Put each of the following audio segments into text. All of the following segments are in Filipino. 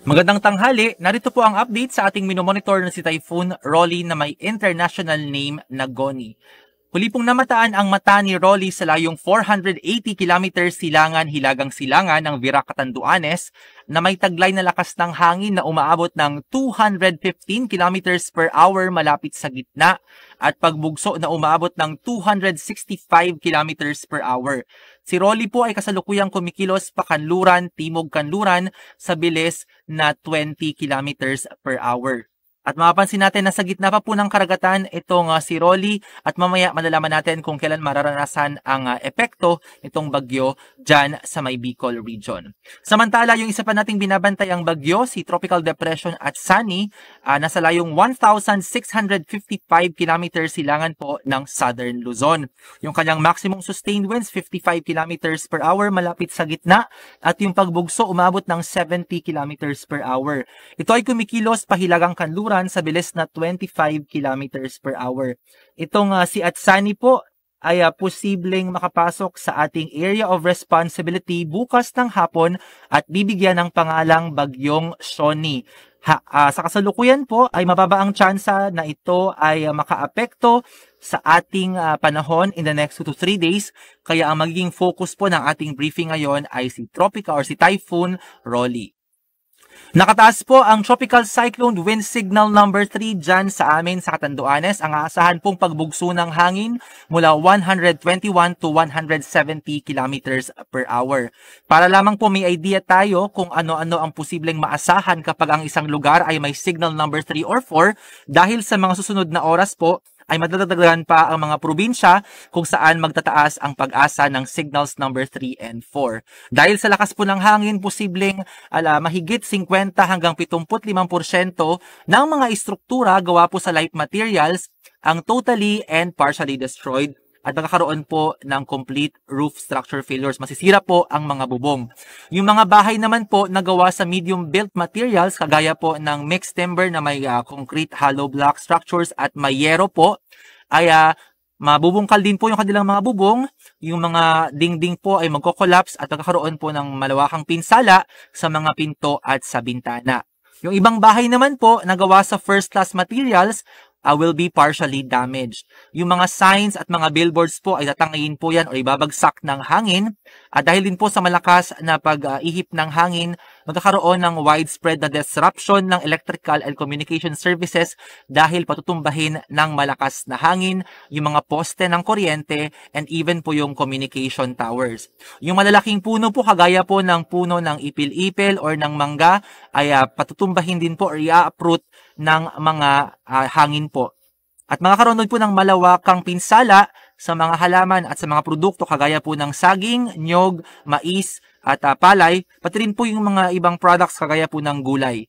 Magandang tanghali, narito po ang update sa ating minomonitor na si Typhoon Rolly na may international name na Goni. Huli pong namataan ang mata ni Rolly sa layong 480 km silangan hilagang silangan ng Viracatanduanes na may taglay na lakas ng hangin na umaabot ng 215 km per hour malapit sa gitna at pagbugso na umaabot ng 265 km per hour. Si Rolly po ay kasalukuyang kumikilos pa kanluran, timog kanluran sa bilis na 20 km per hour. At mapapansin natin na sa gitna pa po ng karagatan itong uh, si Rolly at mamaya malalaman natin kung kailan mararanasan ang uh, epekto nitong bagyo dyan sa may Bicol region. Samantala, yung isa pa nating binabantay ang bagyo, si Tropical Depression at Sunny, uh, nasa layong 1,655 km silangan po ng Southern Luzon. Yung kanyang maximum sustained winds, 55 km per hour malapit sa gitna at yung pagbugso umabot ng 70 km per hour. Ito ay kumikilos pahilagang kanluran basura sa bilis na 25 kilometers per hour. Itong uh, si Atsani po ay uh, posibleng makapasok sa ating area of responsibility bukas ng hapon at bibigyan ng pangalang Bagyong Sony. Ha, uh, sa kasalukuyan po ay mababa ang tsansa na ito ay uh, makaapekto sa ating uh, panahon in the next 2 to 3 days. Kaya ang magiging focus po ng ating briefing ngayon ay si Tropica or si Typhoon Rolly. Nakataas po ang Tropical Cyclone Wind Signal number 3 dyan sa amin sa Katanduanes. Ang aasahan pong pagbugso ng hangin mula 121 to 170 kilometers per hour. Para lamang po may idea tayo kung ano-ano ang posibleng maasahan kapag ang isang lugar ay may signal number 3 or 4 dahil sa mga susunod na oras po ay madadagdagan pa ang mga probinsya kung saan magtataas ang pag-asa ng signals number 3 and 4. Dahil sa lakas po ng hangin, posibleng ala, mahigit 50 hanggang 75% ng mga istruktura gawa po sa light materials ang totally and partially destroyed at magkakaroon po ng complete roof structure failures. Masisira po ang mga bubong. Yung mga bahay naman po na gawa sa medium built materials, kagaya po ng mixed timber na may uh, concrete hollow block structures at may yero po, ay uh, mabubungkal din po yung kanilang mga bubong, yung mga dingding po ay magko-collapse at magkakaroon po ng malawakang pinsala sa mga pinto at sa bintana. Yung ibang bahay naman po na gawa sa first class materials uh, will be partially damaged. Yung mga signs at mga billboards po ay tatangayin po yan o ibabagsak ng hangin. At dahil din po sa malakas na pag-ihip ng hangin, magkakaroon ng widespread na disruption ng electrical and communication services dahil patutumbahin ng malakas na hangin, yung mga poste ng kuryente, and even po yung communication towers. Yung malalaking puno po, kagaya po ng puno ng ipil-ipil or ng mangga, ay uh, patutumbahin din po or i-uproot ng mga uh, hangin po. At makakaroon doon po ng malawakang pinsala sa mga halaman at sa mga produkto kagaya po ng saging, nyog, mais, at uh, palay, pati rin po yung mga ibang products kagaya po ng gulay.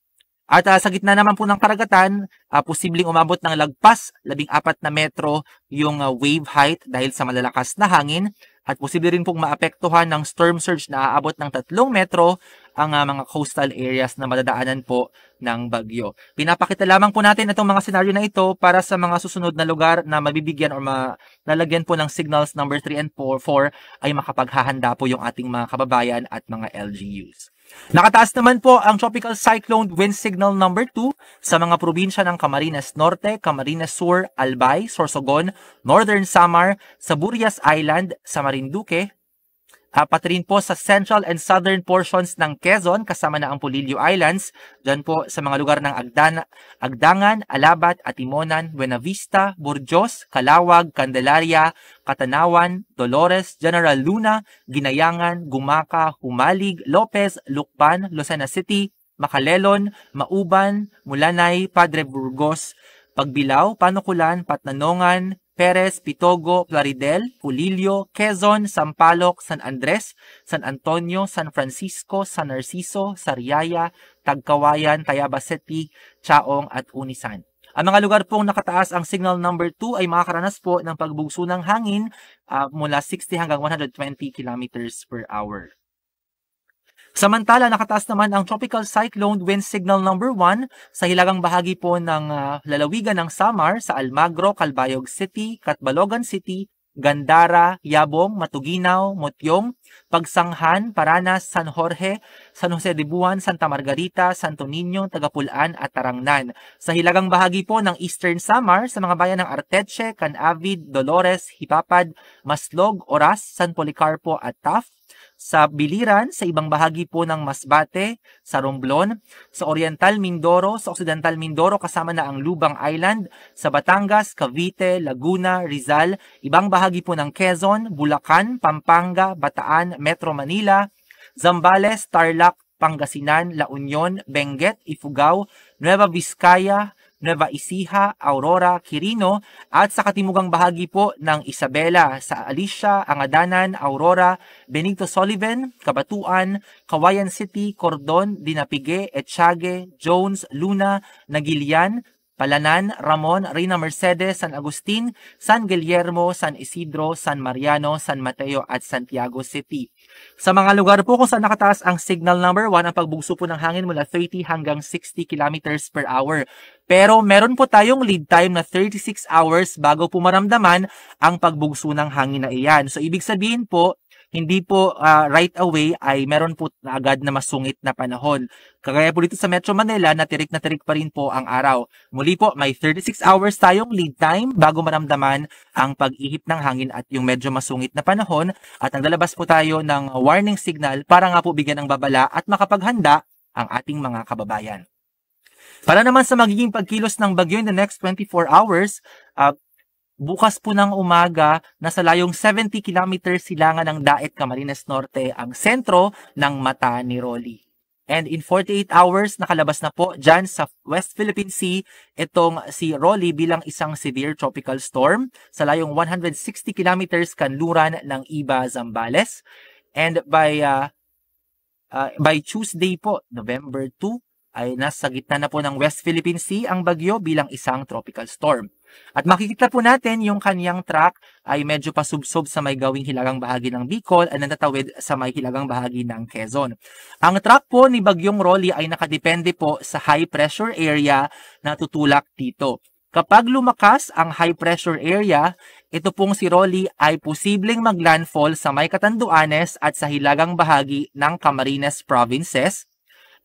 At uh, sa gitna naman po ng karagatan, uh, posibleng umabot ng lagpas 14 na metro yung uh, wave height dahil sa malalakas na hangin at posible rin pong maapektuhan ng storm surge na aabot ng 3 metro ang uh, mga coastal areas na madadaanan po ng bagyo. Pinapakita lamang po natin itong mga senaryo na ito para sa mga susunod na lugar na mabibigyan o nalagyan po ng signals number 3 and 4, 4 ay makapaghahanda po yung ating mga kababayan at mga LGUs. Nakataas naman po ang Tropical Cyclone Wind Signal number 2 sa mga probinsya ng Camarines Norte, Camarines Sur, Albay, Sorsogon, Northern Samar, Saburias Island, Samarinduque, Apat rin po sa central and southern portions ng Quezon kasama na ang Polillo Islands, Diyan po sa mga lugar ng Agdana, Agdangan, Alabat, Atimonan, Buenavista, Burgos, Calawag, Candelaria, Katanawan, Dolores, General Luna, Ginayangan, Gumaca, Humalig, Lopez, Lukban, Lucena City, Makalelon, Mauban, Mulanay, Padre Burgos, Pagbilao, Panukulan, Patnanongan, Perez, Pitogo, Plaridel, Pulilio, Quezon, Sampaloc, San Andres, San Antonio, San Francisco, San Narciso, Sariaya, Tagkawayan, Tayaba City, Chaong at Unisan. Ang mga lugar pong nakataas ang signal number 2 ay makakaranas po ng pagbugso ng hangin uh, mula 60 hanggang 120 kilometers per hour. Samantala, nakataas naman ang Tropical Cyclone Wind Signal number no. 1 sa hilagang bahagi po ng uh, lalawigan ng Samar sa Almagro, Calbayog City, Catbalogan City, Gandara, Yabong, Matuginaw, Motyong, Pagsanghan, Paranas, San Jorge, San Jose de Buan, Santa Margarita, Santo Niño, Tagapulaan at Tarangnan. Sa hilagang bahagi po ng Eastern Samar sa mga bayan ng Arteche, Canavid, Dolores, Hipapad, Maslog, Oras, San Policarpo at Taft, sa Biliran, sa ibang bahagi po ng Masbate, sa Romblon, sa Oriental Mindoro, sa Occidental Mindoro kasama na ang Lubang Island, sa Batangas, Cavite, Laguna, Rizal, ibang bahagi po ng Quezon, Bulacan, Pampanga, Bataan, Metro Manila, Zambales, Tarlac, Pangasinan, La Union, Benguet, Ifugao, Nueva Vizcaya, Nueva Ecija, Aurora, Quirino at sa katimugang bahagi po ng Isabela sa Alicia, Angadanan, Aurora, Benito Sullivan, Kabatuan, Kawayan City, Cordon, Dinapige, Etchage, Jones, Luna, Nagilian, Palanan, Ramon, Rina Mercedes, San Agustin, San Guillermo, San Isidro, San Mariano, San Mateo at Santiago City. Sa mga lugar po kung saan nakataas ang signal number 1 ang pagbugso po ng hangin mula 30 hanggang 60 kilometers per hour. Pero meron po tayong lead time na 36 hours bago po maramdaman ang pagbugso ng hangin na iyan. So ibig sabihin po, hindi po uh, right away ay meron po agad na masungit na panahon. Kagaya po dito sa Metro Manila, natirik na tirik pa rin po ang araw. Muli po, may 36 hours tayong lead time bago maramdaman ang pag-ihip ng hangin at yung medyo masungit na panahon. At naglalabas po tayo ng warning signal para nga po bigyan ng babala at makapaghanda ang ating mga kababayan. Para naman sa magiging pagkilos ng bagyo in the next 24 hours, uh, bukas po ng umaga, nasa layong 70 kilometers silangan ng Daet Camarines Norte ang sentro ng mata ni Rolly. And in 48 hours, nakalabas na po dyan sa West Philippine Sea itong si Rolly bilang isang severe tropical storm sa layong 160 kilometers kanluran ng Iba, Zambales. And by uh, uh, by Tuesday po, November 2, ay nasa gitna na po ng West Philippine Sea ang bagyo bilang isang tropical storm. At makikita po natin yung kaniyang track ay medyo pasubsob sa may gawing hilagang bahagi ng Bicol at natatawid sa may hilagang bahagi ng Quezon. Ang track po ni Bagyong Rolly ay nakadepende po sa high pressure area na tutulak dito. Kapag lumakas ang high pressure area, ito pong si Rolly ay posibleng maglandfall sa may Katanduanes at sa hilagang bahagi ng Camarines provinces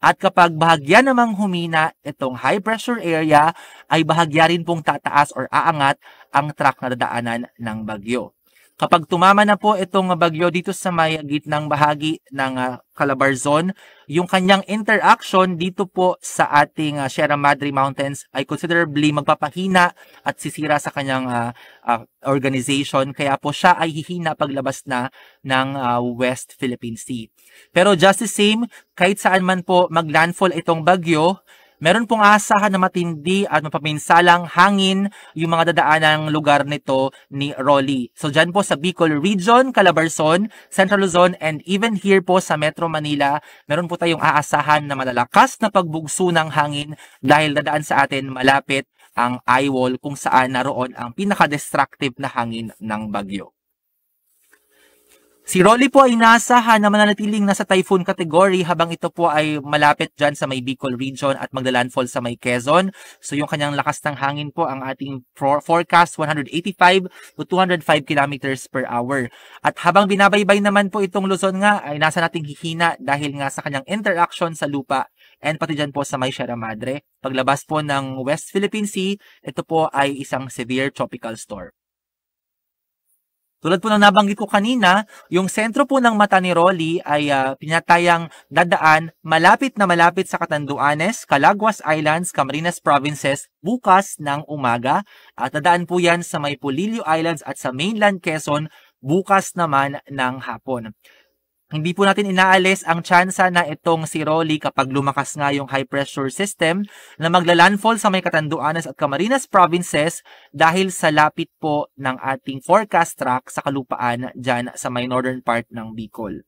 at kapag bahagya namang humina itong high pressure area, ay bahagya rin pong tataas or aangat ang track na dadaanan ng bagyo. Kapag tumama na po itong bagyo dito sa may gitnang bahagi ng uh, ah, Calabarzon, yung kanyang interaction dito po sa ating ah, Sierra Madre Mountains ay considerably magpapahina at sisira sa kanyang uh, uh, organization. Kaya po siya ay hihina paglabas na ng uh, West Philippine Sea. Pero just the same, kahit saan man po maglandfall itong bagyo, Meron pong asahan na matindi at mapaminsalang hangin yung mga dadaanang lugar nito ni Rolly. So dyan po sa Bicol Region, Calabarzon, Central Luzon, and even here po sa Metro Manila, meron po tayong aasahan na malalakas na pagbugso ng hangin dahil dadaan sa atin malapit ang eyewall kung saan naroon ang pinaka-destructive na hangin ng bagyo. Si Rolly po ay inaasahan na mananatiling nasa typhoon category habang ito po ay malapit dyan sa may Bicol region at magla-landfall sa may Quezon. So yung kanyang lakas ng hangin po ang ating forecast 185 to 205 kilometers per hour. At habang binabaybay naman po itong Luzon nga ay nasa nating hihina dahil nga sa kanyang interaction sa lupa and pati dyan po sa may Sierra Madre. Paglabas po ng West Philippine Sea, ito po ay isang severe tropical storm. Tulad po ng nabanggit ko kanina, yung sentro po ng mata ni Rolly ay uh, pinatayang dadaan malapit na malapit sa Catanduanes, Calaguas Islands, Camarines Provinces bukas ng umaga. At dadaan po yan sa may Polillo Islands at sa mainland Quezon bukas naman ng hapon. Hindi po natin inaalis ang tsansa na itong si Rolly kapag lumakas nga yung high pressure system na maglalandfall sa may Catanduanes at Camarines provinces dahil sa lapit po ng ating forecast track sa kalupaan dyan sa may northern part ng Bicol.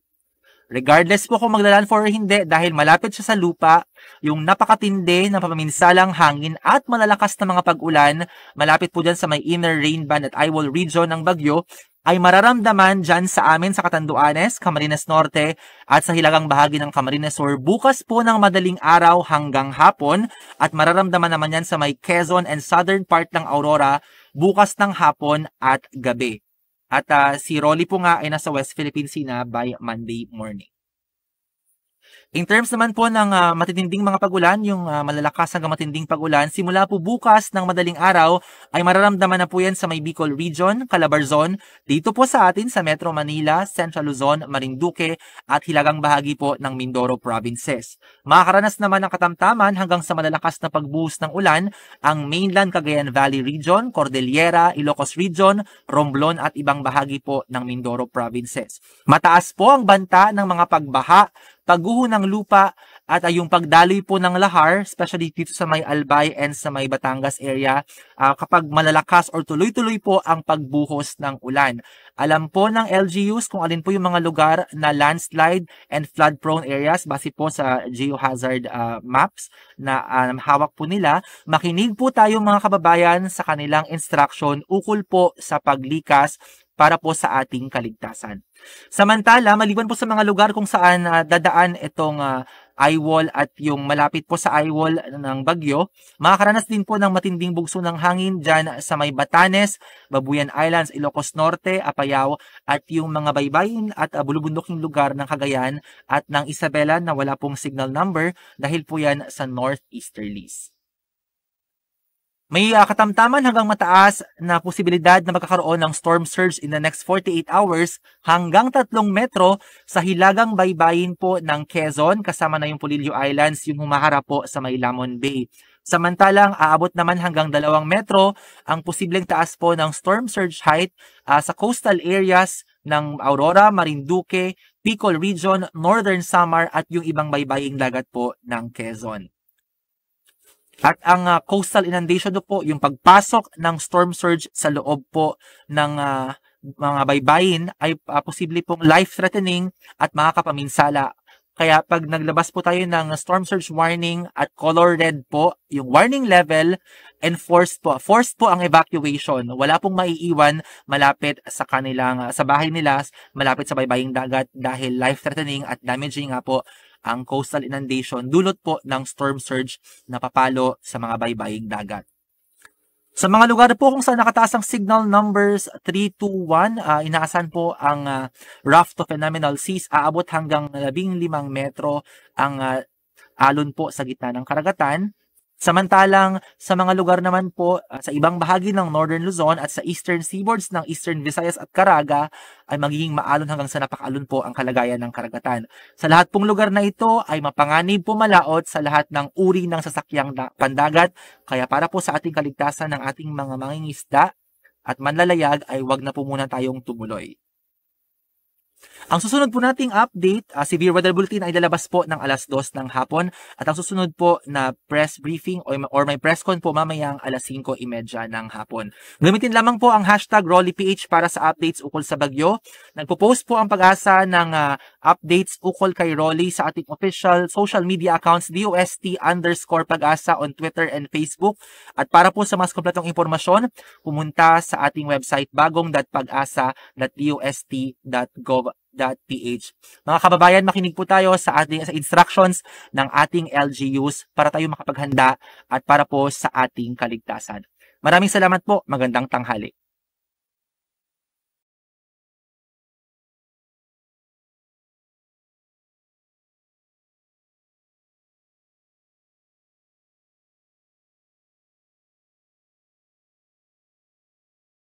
Regardless po kung maglalan or hindi dahil malapit siya sa lupa, yung napakatindi ng pamaminsalang hangin at malalakas na mga pag-ulan malapit po dyan sa may inner rain band at eyewall region ng Bagyo ay mararamdaman dyan sa amin sa Catanduanes, Camarines Norte at sa hilagang bahagi ng Camarines Sur bukas po ng madaling araw hanggang hapon at mararamdaman naman yan sa may Quezon and southern part ng Aurora bukas ng hapon at gabi. At uh, si Rolly po nga ay nasa West Philippine Sea na by Monday morning. In terms naman po ng uh, matinding mga pagulan, yung uh, malalakas hanggang matinding pagulan, simula po bukas ng madaling araw ay mararamdaman na po yan sa may Bicol Region, Calabarzon, dito po sa atin sa Metro Manila, Central Luzon, Marinduque at hilagang bahagi po ng Mindoro Provinces. Makakaranas naman ng katamtaman hanggang sa malalakas na pagbuhos ng ulan ang mainland Cagayan Valley Region, Cordillera, Ilocos Region, Romblon at ibang bahagi po ng Mindoro Provinces. Mataas po ang banta ng mga pagbaha pagguho ng lupa at ayong pagdaloy po ng lahar, especially dito sa may Albay and sa may Batangas area, uh, kapag malalakas or tuloy-tuloy po ang pagbuhos ng ulan. Alam po ng LGUs kung alin po yung mga lugar na landslide and flood-prone areas base po sa geohazard uh, maps na um, hawak po nila. Makinig po tayo mga kababayan sa kanilang instruction ukol po sa paglikas para po sa ating kaligtasan. Samantala, maliban po sa mga lugar kung saan uh, dadaan itong uh, eyewall at yung malapit po sa eyewall ng bagyo, makakaranas din po ng matinding bugso ng hangin dyan sa may Batanes, Babuyan Islands, Ilocos Norte, Apayao at yung mga baybayin at uh, ah, bulubundoking lugar ng Cagayan at ng Isabela na wala pong signal number dahil po yan sa northeasterlies. May uh, katamtaman hanggang mataas na posibilidad na magkakaroon ng storm surge in the next 48 hours hanggang 3 metro sa hilagang baybayin po ng Quezon kasama na yung Polillo Islands yung humaharap po sa may Bay. Samantalang aabot naman hanggang 2 metro ang posibleng taas po ng storm surge height uh, sa coastal areas ng Aurora, Marinduque, Bicol Region, Northern Samar at yung ibang baybaying dagat po ng Quezon. At ang uh, coastal inundation do po, yung pagpasok ng storm surge sa loob po ng uh, mga baybayin ay uh, posible pong life-threatening at makakapaminsala. Kaya pag naglabas po tayo ng storm surge warning at color red po, yung warning level, enforced po, forced po ang evacuation. Wala pong maiiwan malapit sa kanilang, sa bahay nila, malapit sa baybaying dagat dahil life-threatening at damaging nga po ang coastal inundation dulot po ng storm surge na papalo sa mga baybaying dagat. Sa mga lugar po kung saan nakataas ang signal numbers 321, uh, ah, inaasahan po ang uh, raft to phenomenal seas aabot hanggang 15 metro ang uh, alon po sa gitna ng karagatan Samantalang sa mga lugar naman po ah, sa ibang bahagi ng Northern Luzon at sa eastern seaboards ng Eastern Visayas at Caraga ay magiging maalon hanggang sa napakaalon po ang kalagayan ng karagatan. Sa lahat pong lugar na ito ay mapanganib po malaot sa lahat ng uri ng sasakyang pandagat kaya para po sa ating kaligtasan ng ating mga mangingisda at manlalayag ay wag na po muna tayong tumuloy. Ang susunod po nating update, uh, ah, severe weather bulletin ay lalabas po ng alas 2 ng hapon at ang susunod po na press briefing or, or may press con po mamayang alas 5.30 ng hapon. Gamitin lamang po ang hashtag RollyPH para sa updates ukol sa bagyo. Nagpo-post po ang pag-asa ng uh, updates ukol kay Rolly sa ating official social media accounts DOST underscore pag-asa on Twitter and Facebook. At para po sa mas kompletong impormasyon, pumunta sa ating website bagong.pagasa.dost.gov www.lgnews.ph. Mga kababayan, makinig po tayo sa ating sa instructions ng ating LGUs para tayo makapaghanda at para po sa ating kaligtasan. Maraming salamat po. Magandang tanghali.